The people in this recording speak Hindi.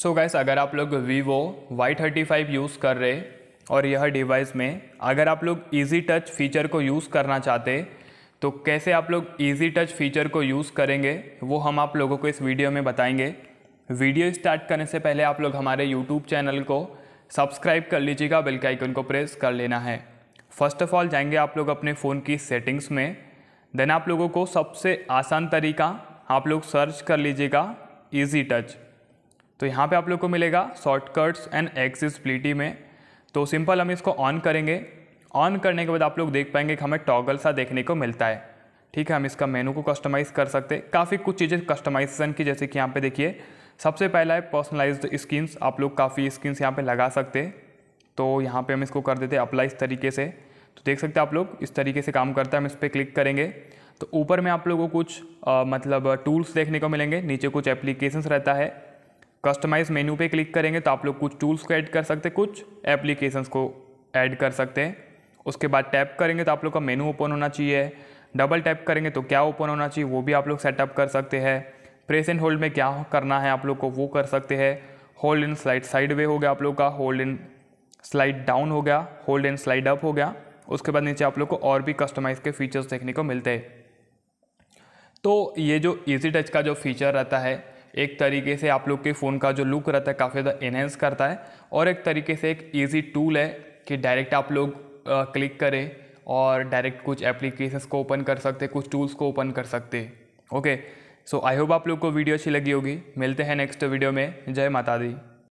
सो so गैस अगर आप लोग Vivo Y thirty five use कर रहे और यह डिवाइस में अगर आप लोग ईजी टच फीचर को यूज़ करना चाहते तो कैसे आप लोग ईजी टच फीचर को यूज़ करेंगे वो हम आप लोगों को इस वीडियो में बताएंगे वीडियो स्टार्ट करने से पहले आप लोग हमारे यूट्यूब चैनल को सब्सक्राइब कर लीजिएगा बेल के आइकन को प्रेस कर लेना है फर्स्ट ऑफ ऑल जाएंगे आप लोग अपने फ़ोन की सेटिंग्स में देन आप लोगों को सबसे आसान तरीका आप लोग सर्च कर लीजिएगा ईजी टच तो यहाँ पे आप लोग को मिलेगा शॉर्टकट्स एंड एक्सिसबिलिटी में तो सिंपल हम इसको ऑन करेंगे ऑन करने के बाद आप लोग देख पाएंगे कि हमें टॉगल सा देखने को मिलता है ठीक है हम इसका मेनू को कस्टमाइज़ कर सकते हैं काफ़ी कुछ चीज़ें कस्टमाइजेशन की जैसे कि यहाँ पे देखिए सबसे पहला है पर्सनलाइज्ड स्किन्स आप लोग काफ़ी स्किन्स यहाँ पे लगा सकते तो यहाँ पे हम इसको कर देते अप्लाई इस तरीके से तो देख सकते आप लोग इस तरीके से काम करता है हम इस पर क्लिक करेंगे तो ऊपर में आप लोगों को कुछ आ, मतलब टूल्स देखने को मिलेंगे नीचे कुछ एप्लीकेशंस रहता है कस्टमाइज मेन्यू पे क्लिक करेंगे तो आप लोग कुछ टूल्स को ऐड कर सकते हैं कुछ एप्लीकेशंस को ऐड कर सकते हैं उसके बाद टैप करेंगे तो आप लोग का मेनू ओपन होना चाहिए डबल टैप करेंगे तो क्या ओपन होना चाहिए वो भी आप लोग सेटअप कर सकते हैं प्रेस एंड होल्ड में क्या करना है आप लोग को वो कर सकते हैं hold in slide sideways हो गया आप लोग का होल्ड इन स्लाइड डाउन हो गया होल्ड इन स्लाइड अप हो गया उसके बाद नीचे आप लोग को और भी कस्टमाइज के फीचर्स देखने को मिलते हैं तो ये जो ईजी टच का जो फीचर रहता है एक तरीके से आप लोग के फ़ोन का जो लुक रहता है काफ़ी ज़्यादा इन्हेंस करता है और एक तरीके से एक ईजी टूल है कि डायरेक्ट आप लोग क्लिक करें और डायरेक्ट कुछ एप्लीकेशंस को ओपन कर सकते कुछ टूल्स को ओपन कर सकते ओके सो आई होप आप लोग को वीडियो अच्छी लगी होगी मिलते हैं नेक्स्ट वीडियो में जय माता दी